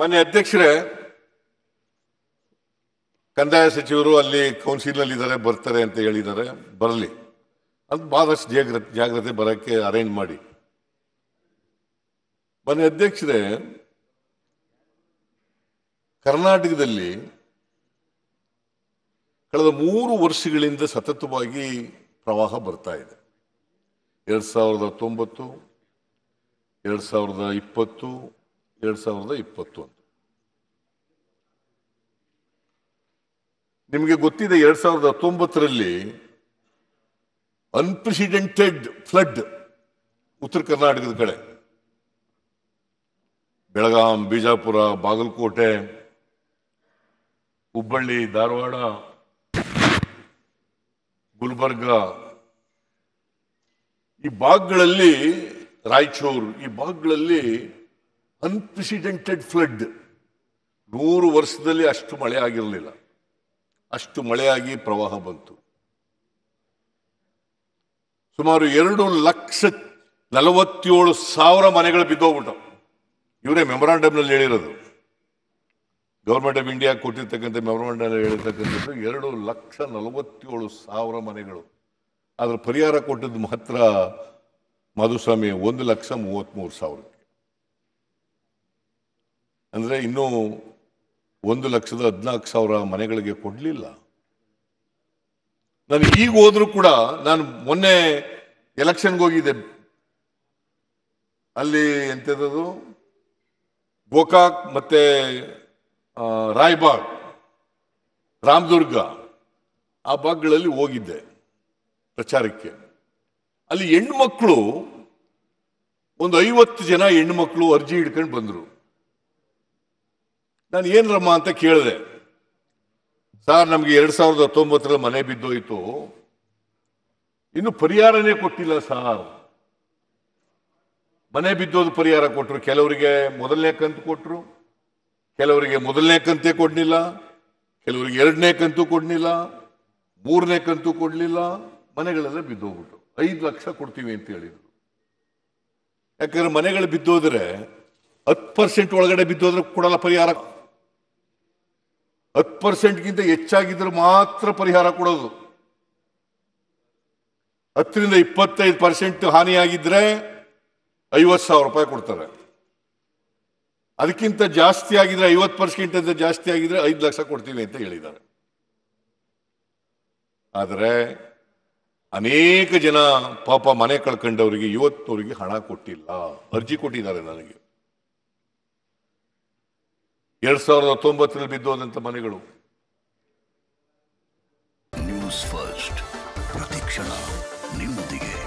ಮನೆ ಅಧ್ಯಕ್ಷರೇ ಕಂದಾಯ ಸಚಿವರು ಅಲ್ಲಿ ಕೌನ್ಸಿಲ್ನಲ್ಲಿ ಇದ್ದಾರೆ ಬರ್ತಾರೆ ಅಂತ ಹೇಳಿದ್ದಾರೆ ಬರಲಿ ಅದು ಭಾಳಷ್ಟು ಜಾಗ್ರತೆ ಜಾಗ್ರತೆ ಬರೋಕ್ಕೆ ಅರೇಂಜ್ ಮಾಡಿ ಮನೆ ಅಧ್ಯಕ್ಷರೇ ಕರ್ನಾಟಕದಲ್ಲಿ ಕಳೆದ ಮೂರು ವರ್ಷಗಳಿಂದ ಸತತವಾಗಿ ಪ್ರವಾಹ ಬರ್ತಾ ಇದೆ ಎರಡು ಸಾವಿರದ ಹತ್ತೊಂಬತ್ತು ಎರಡು ಸಾವಿರದ ಇಪ್ಪತ್ತು ಎರಡ್ ಸಾವಿರದ ಇಪ್ಪತ್ತೊಂದು ನಿಮಗೆ ಗೊತ್ತಿದೆ ಎರಡ್ ಸಾವಿರದ ಹತ್ತೊಂಬತ್ತರಲ್ಲಿ ಅನ್ಪ್ರೆಸಿಡೆಂಟೆಡ್ ಫ್ಲಡ್ ಉತ್ತರ ಕರ್ನಾಟಕದ ಕಡೆ ಬೆಳಗಾಂ ಬಿಜಾಪುರ ಬಾಗಲಕೋಟೆ ಹುಬ್ಬಳ್ಳಿ ಧಾರವಾಡ ಗುಲ್ಬರ್ಗ ಈ ಭಾಗಗಳಲ್ಲಿ ರಾಯಚೂರು ಈ ಭಾಗಗಳಲ್ಲಿ ಅನ್ಪ್ರೆಸಿಡೆಂಟೆಡ್ ಫ್ಲಡ್ ನೂರು ವರ್ಷದಲ್ಲಿ ಅಷ್ಟು ಮಳೆ ಆಗಿರಲಿಲ್ಲ ಅಷ್ಟು ಮಳೆಯಾಗಿ ಪ್ರವಾಹ ಬಂತು ಸುಮಾರು ಎರಡು ಲಕ್ಷ ನಲವತ್ತೇಳು ಸಾವಿರ ಮನೆಗಳು ಬಿದ್ದೋಗ್ಬಿಟ್ಟವು ಇವರೇ ಮೆಮೊರಾಂಡಮ್ನಲ್ಲಿ ಹೇಳಿರೋದು ಗೌರ್ಮೆಂಟ್ ಆಫ್ ಇಂಡಿಯಾ ಕೊಟ್ಟಿರ್ತಕ್ಕಂಥ ಮೆಮೊರಾಂಡಮ್ನಲ್ಲಿ ಹೇಳಿರ್ತಕ್ಕಂಥದ್ದು ಎರಡು ಲಕ್ಷ ನಲವತ್ತೇಳು ಸಾವಿರ ಮನೆಗಳು ಅದರ ಪರಿಹಾರ ಕೊಟ್ಟದ್ದು ಮಾತ್ರ ಮಾಧುಸ್ವಾಮಿ ಒಂದು ಲಕ್ಷ ಮೂವತ್ತ್ಮೂರು ಸಾವಿರ ಅಂದರೆ ಇನ್ನೂ ಒಂದು ಲಕ್ಷದ ಹದಿನಾಲ್ಕು ಸಾವಿರ ಮನೆಗಳಿಗೆ ಕೊಡಲಿಲ್ಲ ನಾನು ಈಗ ಹೋದರೂ ಕೂಡ ನಾನು ಮೊನ್ನೆ ಎಲೆಕ್ಷನ್ಗೆ ಹೋಗಿದ್ದೆ ಅಲ್ಲಿ ಎಂತದ್ದು ಗೋಕಾಕ್ ಮತ್ತೆ ರಾಯ್ಬಾಗ್ ರಾಮದುರ್ಗ ಆ ಭಾಗಗಳಲ್ಲಿ ಹೋಗಿದ್ದೆ ಪ್ರಚಾರಕ್ಕೆ ಅಲ್ಲಿ ಹೆಣ್ಣು ಮಕ್ಕಳು ಒಂದು ಐವತ್ತು ಜನ ಹೆಣ್ಣು ಮಕ್ಕಳು ಅರ್ಜಿ ಹಿಡ್ಕೊಂಡು ಬಂದರು ನಾನು ಏನ್ರಮ್ಮ ಅಂತ ಕೇಳಿದೆ ಸಾರ್ ನಮಗೆ ಎರಡು ಸಾವಿರದ ಹತ್ತೊಂಬತ್ತರಲ್ಲಿ ಮನೆ ಬಿದ್ದೋಯ್ತು ಇನ್ನು ಪರಿಹಾರನೇ ಕೊಟ್ಟಿಲ್ಲ ಸಾರ್ ಮನೆ ಬಿದ್ದೋದು ಪರಿಹಾರ ಕೊಟ್ಟರು ಕೆಲವರಿಗೆ ಮೊದಲನೇ ಕಂತು ಕೊಟ್ಟರು ಕೆಲವರಿಗೆ ಮೊದಲನೇ ಕಂತೆ ಕೊಡಲಿಲ್ಲ ಕೆಲವರಿಗೆ ಎರಡನೇ ಕಂತು ಕೊಡ್ಲಿಲ್ಲ ಮೂರನೇ ಕಂತು ಕೊಡಲಿಲ್ಲ ಮನೆಗಳೆಲ್ಲ ಬಿದ್ದೋಗ್ಬಿಟ್ಟು ಐದು ಲಕ್ಷ ಕೊಡ್ತೀವಿ ಅಂತ ಹೇಳಿದರು ಯಾಕಂದ್ರೆ ಮನೆಗಳು ಬಿದ್ದೋದ್ರೆ ಹತ್ತು ಪರ್ಸೆಂಟ್ ಒಳಗಡೆ ಬಿದ್ದೋದ್ರೆ ಕೊಡಲ್ಲ ಪರಿಹಾರ ಹತ್ತು ಪರ್ಸೆಂಟ್ಗಿಂತ ಹೆಚ್ಚಾಗಿದ್ರೆ ಮಾತ್ರ ಪರಿಹಾರ ಕೊಡೋದು ಹತ್ತರಿಂದ ಇಪ್ಪತ್ತೈದು ಪರ್ಸೆಂಟ್ ಹಾನಿಯಾಗಿದ್ರೆ ಐವತ್ತು ಸಾವಿರ ರೂಪಾಯಿ ಕೊಡ್ತಾರೆ ಅದಕ್ಕಿಂತ ಜಾಸ್ತಿ ಆಗಿದ್ರೆ ಐವತ್ತು ಪರ್ಸೆಂಟ್ ಅಂತ ಜಾಸ್ತಿ ಆಗಿದ್ರೆ ಐದು ಲಕ್ಷ ಕೊಡ್ತೀವಿ ಅಂತ ಹೇಳಿದ್ದಾರೆ ಆದರೆ ಅನೇಕ ಜನ ಪಾಪ ಮನೆ ಕಳ್ಕೊಂಡವರಿಗೆ ಇವತ್ತವರಿಗೆ ಹಣ ಕೊಟ್ಟಿಲ್ಲ ಅರ್ಜಿ ಕೊಟ್ಟಿದ್ದಾರೆ ನನಗೆ ಎರಡ್ ಸಾವಿರದ ಹತ್ತೊಂಬತ್ತರಲ್ಲಿ ಬಿದ್ದೋದಂತ ಮನೆಗಳು ನ್ಯೂಸ್ ಫಸ್ಟ್ ಪ್ರತಿಕ್ಷಣ ನಿಮ್ಮೊಂದಿಗೆ